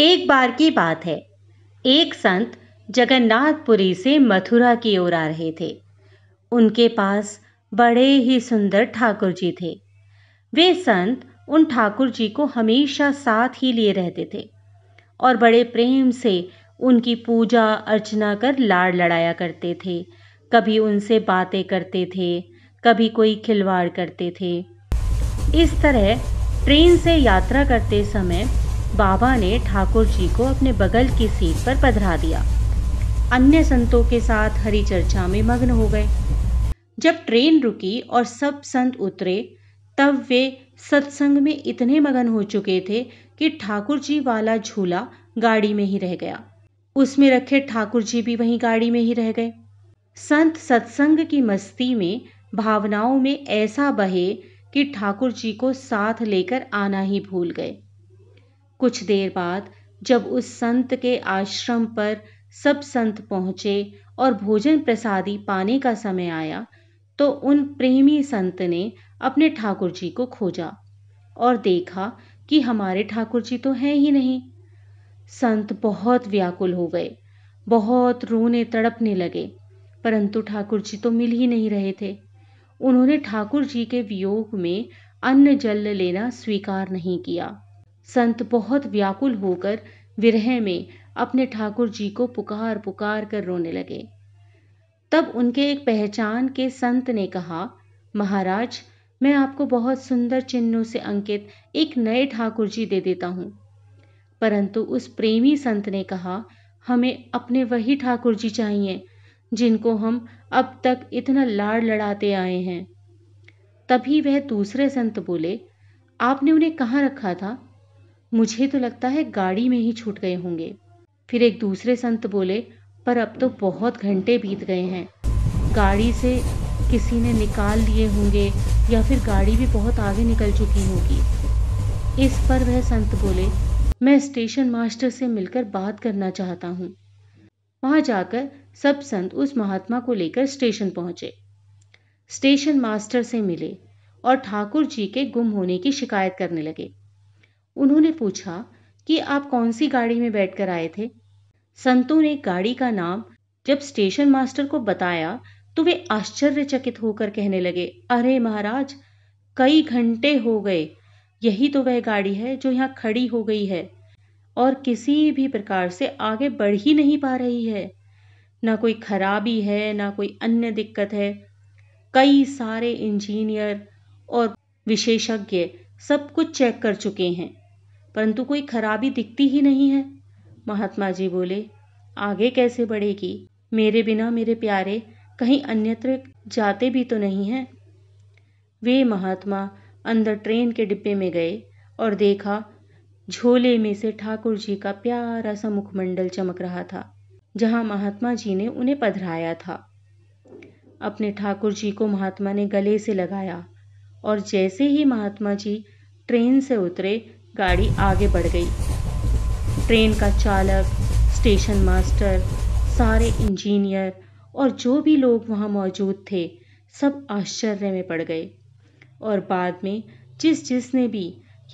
एक बार की बात है एक संत जगन्नाथपुरी से मथुरा की ओर आ रहे थे उनके पास बड़े ही सुंदर ठाकुर जी थे वे संत उन ठाकुर जी को हमेशा साथ ही लिए रहते थे और बड़े प्रेम से उनकी पूजा अर्चना कर लाड़ लड़ाया करते थे कभी उनसे बातें करते थे कभी कोई खिलवाड़ करते थे इस तरह ट्रेन से यात्रा करते समय बाबा ने ठाकुर जी को अपने बगल की सीट पर पधरा दिया अन्य संतों के साथ हरी चर्चा में मग्न हो गए जब ट्रेन रुकी और सब संत उतरे तब वे सत्संग में इतने मगन हो चुके थे कि ठाकुर जी वाला झूला गाड़ी में ही रह गया उसमें रखे ठाकुर जी भी वहीं गाड़ी में ही रह गए संत सत्संग की मस्ती में भावनाओं में ऐसा बहे कि ठाकुर जी को साथ लेकर आना ही भूल गए कुछ देर बाद जब उस संत के आश्रम पर सब संत पहुँचे और भोजन प्रसादी पाने का समय आया तो उन प्रेमी संत ने अपने ठाकुर जी को खोजा और देखा कि हमारे ठाकुर जी तो हैं ही नहीं संत बहुत व्याकुल हो गए बहुत रोने तड़पने लगे परंतु ठाकुर जी तो मिल ही नहीं रहे थे उन्होंने ठाकुर जी के वियोग में अन्न जल लेना स्वीकार नहीं किया संत बहुत व्याकुल होकर विरह में अपने ठाकुर जी को पुकार पुकार कर रोने लगे तब उनके एक पहचान के संत ने कहा महाराज मैं आपको बहुत सुंदर चिन्हों से अंकित एक नए ठाकुर जी दे देता हूँ परंतु उस प्रेमी संत ने कहा हमें अपने वही ठाकुर जी चाहिए जिनको हम अब तक इतना लाड़ लड़ाते आए हैं तभी वह दूसरे संत बोले आपने उन्हें कहाँ रखा था मुझे तो लगता है गाड़ी में ही छूट गए होंगे फिर एक दूसरे संत बोले पर अब तो बहुत घंटे बीत गए हैं गाड़ी से किसी ने निकाल लिए होंगे या फिर गाड़ी भी बहुत आगे निकल चुकी होगी इस पर वह संत बोले मैं स्टेशन मास्टर से मिलकर बात करना चाहता हूँ वहाँ जाकर सब संत उस महात्मा को लेकर स्टेशन पहुँचे स्टेशन मास्टर से मिले और ठाकुर जी के गुम होने की शिकायत करने लगे उन्होंने पूछा कि आप कौन सी गाड़ी में बैठकर आए थे संतों ने गाड़ी का नाम जब स्टेशन मास्टर को बताया तो वे आश्चर्यचकित होकर कहने लगे अरे महाराज कई घंटे हो गए यही तो वह गाड़ी है जो यहाँ खड़ी हो गई है और किसी भी प्रकार से आगे बढ़ ही नहीं पा रही है ना कोई खराबी है ना कोई अन्य दिक्कत है कई सारे इंजीनियर और विशेषज्ञ सब कुछ चेक कर चुके हैं परंतु कोई खराबी दिखती ही नहीं है महात्मा जी बोले आगे कैसे बढ़ेगी मेरे बिना मेरे प्यारे कहीं अन्यत्र जाते भी तो नहीं हैं वे महात्मा अंदर ट्रेन के डिब्बे में गए और देखा झोले में से ठाकुर जी का प्यारा सा मुखमंडल चमक रहा था जहां महात्मा जी ने उन्हें पधराया था अपने ठाकुर जी को महात्मा ने गले से लगाया और जैसे ही महात्मा जी ट्रेन से उतरे गाड़ी आगे बढ़ गई ट्रेन का चालक स्टेशन मास्टर सारे इंजीनियर और जो भी लोग वहाँ मौजूद थे सब आश्चर्य में पड़ गए और बाद में जिस जिसने भी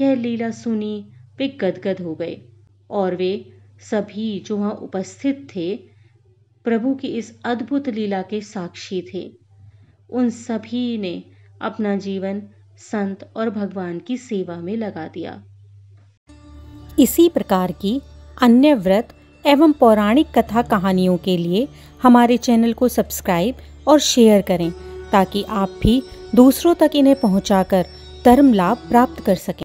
यह लीला सुनी वे गदगद हो गए और वे सभी जो वहाँ उपस्थित थे प्रभु की इस अद्भुत लीला के साक्षी थे उन सभी ने अपना जीवन संत और भगवान की सेवा में लगा दिया इसी प्रकार की अन्य व्रत एवं पौराणिक कथा कहानियों के लिए हमारे चैनल को सब्सक्राइब और शेयर करें ताकि आप भी दूसरों तक इन्हें पहुंचाकर धर्म लाभ प्राप्त कर सकें